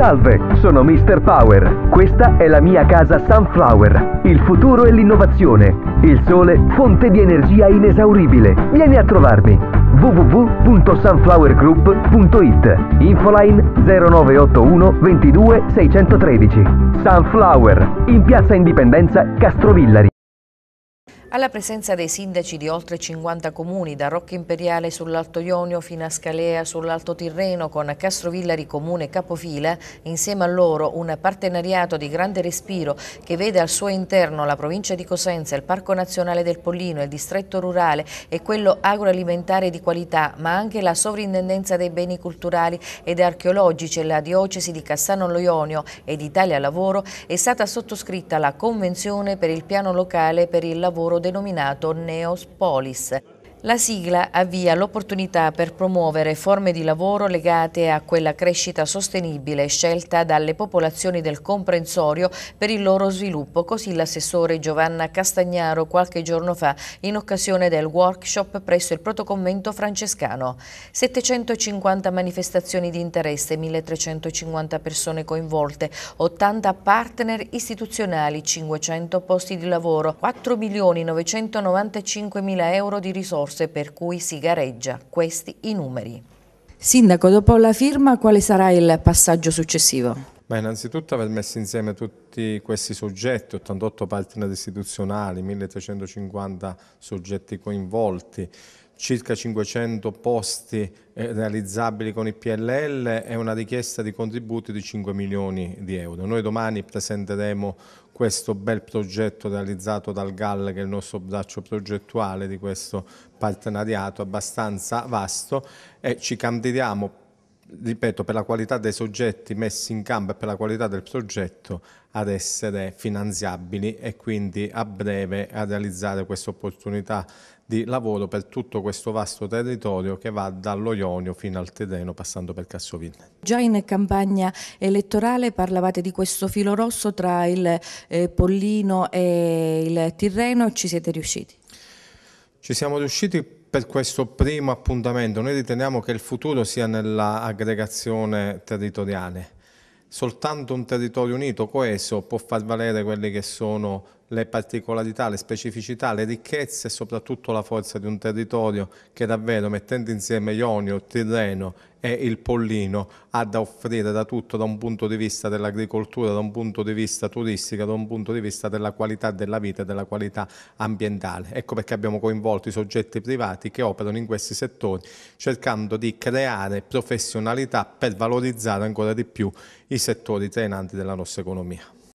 Salve, sono Mr. Power. Questa è la mia casa Sunflower. Il futuro e l'innovazione. Il sole, fonte di energia inesauribile. Vieni a trovarmi. www.sunflowergroup.it Infoline 0981 22 613 Sunflower, in piazza Indipendenza, Castrovillari. Alla presenza dei sindaci di oltre 50 comuni, da Rocca Imperiale sull'Alto Ionio fino a Scalea sull'Alto Tirreno, con Castrovillari comune capofila, insieme a loro un partenariato di grande respiro che vede al suo interno la provincia di Cosenza, il Parco Nazionale del Pollino, il distretto rurale e quello agroalimentare di qualità, ma anche la sovrintendenza dei beni culturali ed archeologici e la diocesi di Cassano Lo Ionio ed Italia Lavoro, è stata sottoscritta la Convenzione per il piano locale per il lavoro denominato Neospolis, la sigla avvia l'opportunità per promuovere forme di lavoro legate a quella crescita sostenibile scelta dalle popolazioni del comprensorio per il loro sviluppo, così l'assessore Giovanna Castagnaro qualche giorno fa in occasione del workshop presso il protoconvento francescano. 750 manifestazioni di interesse, 1350 persone coinvolte, 80 partner istituzionali, 500 posti di lavoro, 4.995.000 euro di risorse risorse per cui si gareggia. Questi i numeri. Sindaco, dopo la firma quale sarà il passaggio successivo? Beh, innanzitutto aver messo insieme tutti questi soggetti, 88 partner istituzionali, 1350 soggetti coinvolti, circa 500 posti eh, realizzabili con il PLL e una richiesta di contributi di 5 milioni di euro. Noi domani presenteremo questo bel progetto realizzato dal GAL, che è il nostro braccio progettuale di questo partenariato abbastanza vasto e ci candidiamo ripeto, per la qualità dei soggetti messi in campo e per la qualità del progetto ad essere finanziabili e quindi a breve a realizzare questa opportunità di lavoro per tutto questo vasto territorio che va dallo Ionio fino al Tirreno passando per Cassovinne. Già in campagna elettorale parlavate di questo filo rosso tra il eh, Pollino e il Tirreno, ci siete riusciti? Ci siamo riusciti per questo primo appuntamento noi riteniamo che il futuro sia nell'aggregazione territoriale. Soltanto un territorio unito, coeso, può far valere quelle che sono le particolarità, le specificità, le ricchezze e soprattutto la forza di un territorio che davvero mettendo insieme Ionio, Tirreno e il pollino ha da offrire da tutto da un punto di vista dell'agricoltura, da un punto di vista turistico, da un punto di vista della qualità della vita e della qualità ambientale. Ecco perché abbiamo coinvolto i soggetti privati che operano in questi settori cercando di creare professionalità per valorizzare ancora di più i settori trainanti della nostra economia.